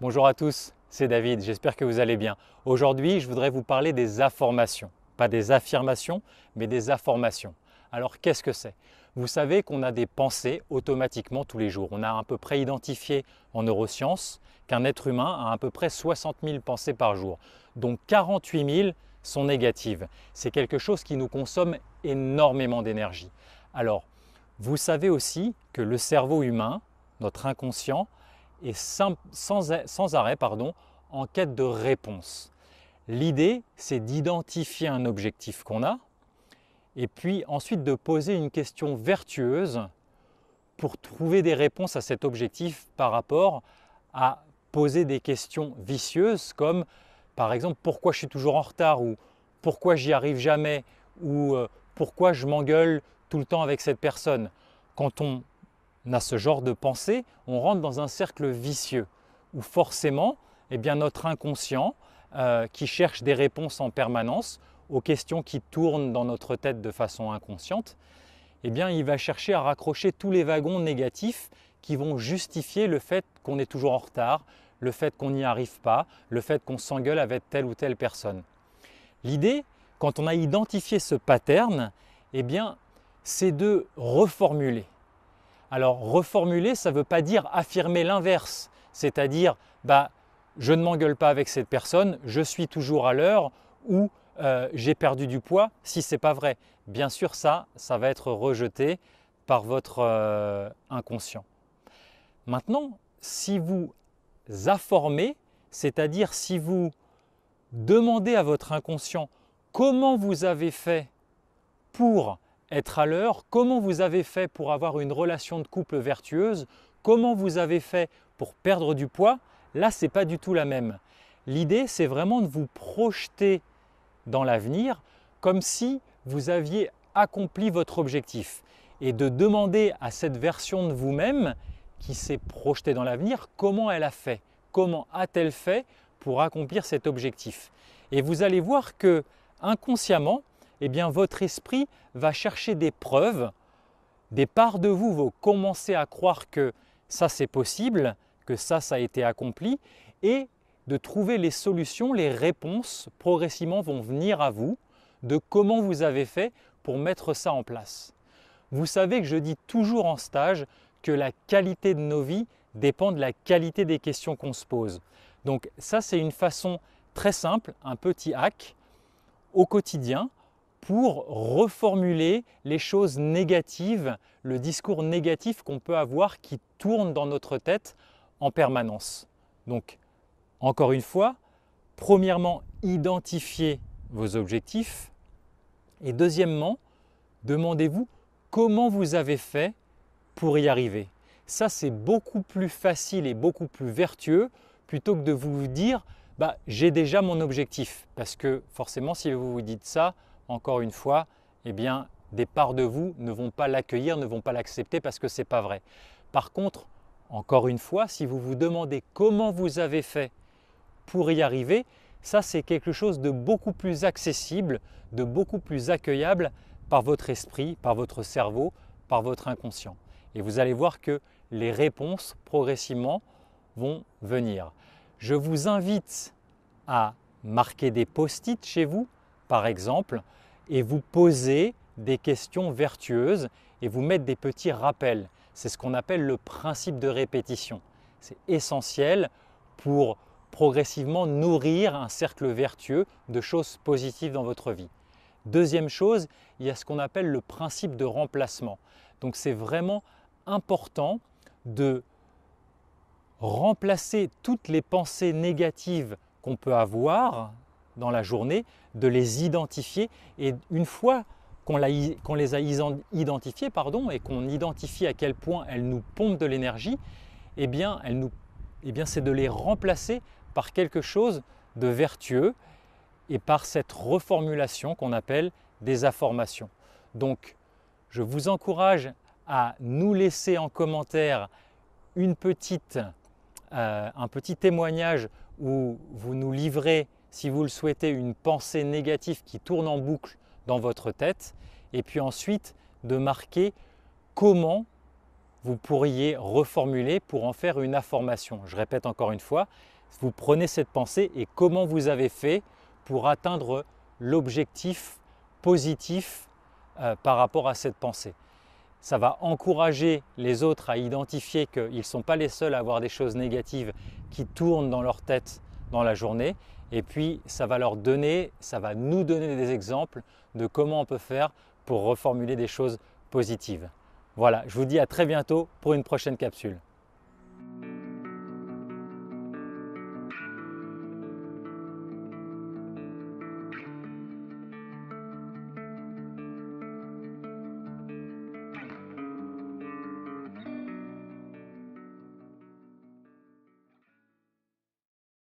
Bonjour à tous, c'est David, j'espère que vous allez bien. Aujourd'hui, je voudrais vous parler des affirmations. Pas des affirmations, mais des affirmations. Alors qu'est-ce que c'est Vous savez qu'on a des pensées automatiquement tous les jours. On a à peu près identifié en neurosciences qu'un être humain a à peu près 60 000 pensées par jour, dont 48 000 sont négatives. C'est quelque chose qui nous consomme énormément d'énergie. Alors, vous savez aussi que le cerveau humain, notre inconscient, et sans, arrêt pardon, en quête de réponse. L'idée, c'est d'identifier un objectif qu'on a et puis ensuite de poser une question vertueuse pour trouver des réponses à cet objectif par rapport à poser des questions vicieuses comme par exemple pourquoi je suis toujours en retard ou pourquoi j'y arrive jamais ou euh, pourquoi je m'engueule tout le temps avec cette personne. Quand on on a ce genre de pensée, on rentre dans un cercle vicieux où forcément, eh bien, notre inconscient, euh, qui cherche des réponses en permanence aux questions qui tournent dans notre tête de façon inconsciente, eh bien, il va chercher à raccrocher tous les wagons négatifs qui vont justifier le fait qu'on est toujours en retard, le fait qu'on n'y arrive pas, le fait qu'on s'engueule avec telle ou telle personne. L'idée, quand on a identifié ce pattern, eh bien, c'est de reformuler. Alors reformuler, ça ne veut pas dire affirmer l'inverse, c'est-à-dire bah, je ne m'engueule pas avec cette personne, je suis toujours à l'heure ou euh, j'ai perdu du poids si ce n'est pas vrai. Bien sûr, ça, ça va être rejeté par votre euh, inconscient. Maintenant, si vous informez, c'est-à-dire si vous demandez à votre inconscient comment vous avez fait pour être à l'heure, comment vous avez fait pour avoir une relation de couple vertueuse, comment vous avez fait pour perdre du poids, là c'est pas du tout la même. L'idée c'est vraiment de vous projeter dans l'avenir comme si vous aviez accompli votre objectif et de demander à cette version de vous-même qui s'est projetée dans l'avenir comment elle a fait, comment a-t-elle fait pour accomplir cet objectif. Et vous allez voir que inconsciemment, eh bien votre esprit va chercher des preuves. Des parts de vous vont commencer à croire que ça c'est possible, que ça ça a été accompli, et de trouver les solutions, les réponses progressivement vont venir à vous de comment vous avez fait pour mettre ça en place. Vous savez que je dis toujours en stage que la qualité de nos vies dépend de la qualité des questions qu'on se pose. Donc ça c'est une façon très simple, un petit hack au quotidien pour reformuler les choses négatives, le discours négatif qu'on peut avoir qui tourne dans notre tête en permanence. Donc, encore une fois, premièrement, identifiez vos objectifs et deuxièmement, demandez-vous comment vous avez fait pour y arriver. Ça, c'est beaucoup plus facile et beaucoup plus vertueux plutôt que de vous dire bah, j'ai déjà mon objectif. Parce que forcément, si vous vous dites ça, encore une fois, eh bien, des parts de vous ne vont pas l'accueillir, ne vont pas l'accepter parce que ce n'est pas vrai. Par contre, encore une fois, si vous vous demandez comment vous avez fait pour y arriver, ça c'est quelque chose de beaucoup plus accessible, de beaucoup plus accueillable par votre esprit, par votre cerveau, par votre inconscient. Et vous allez voir que les réponses progressivement vont venir. Je vous invite à marquer des post-it chez vous par exemple, et vous poser des questions vertueuses et vous mettre des petits rappels. C'est ce qu'on appelle le principe de répétition. C'est essentiel pour progressivement nourrir un cercle vertueux de choses positives dans votre vie. Deuxième chose, il y a ce qu'on appelle le principe de remplacement. Donc c'est vraiment important de remplacer toutes les pensées négatives qu'on peut avoir dans la journée, de les identifier. Et une fois qu'on les a identifiés pardon, et qu'on identifie à quel point elles nous pompent de l'énergie, eh bien, eh bien c'est de les remplacer par quelque chose de vertueux et par cette reformulation qu'on appelle des affirmations Donc, je vous encourage à nous laisser en commentaire une petite, euh, un petit témoignage où vous nous livrez si vous le souhaitez, une pensée négative qui tourne en boucle dans votre tête, et puis ensuite de marquer comment vous pourriez reformuler pour en faire une information. Je répète encore une fois, vous prenez cette pensée et comment vous avez fait pour atteindre l'objectif positif euh, par rapport à cette pensée. Ça va encourager les autres à identifier qu'ils ne sont pas les seuls à avoir des choses négatives qui tournent dans leur tête dans la journée et puis, ça va leur donner, ça va nous donner des exemples de comment on peut faire pour reformuler des choses positives. Voilà, je vous dis à très bientôt pour une prochaine capsule.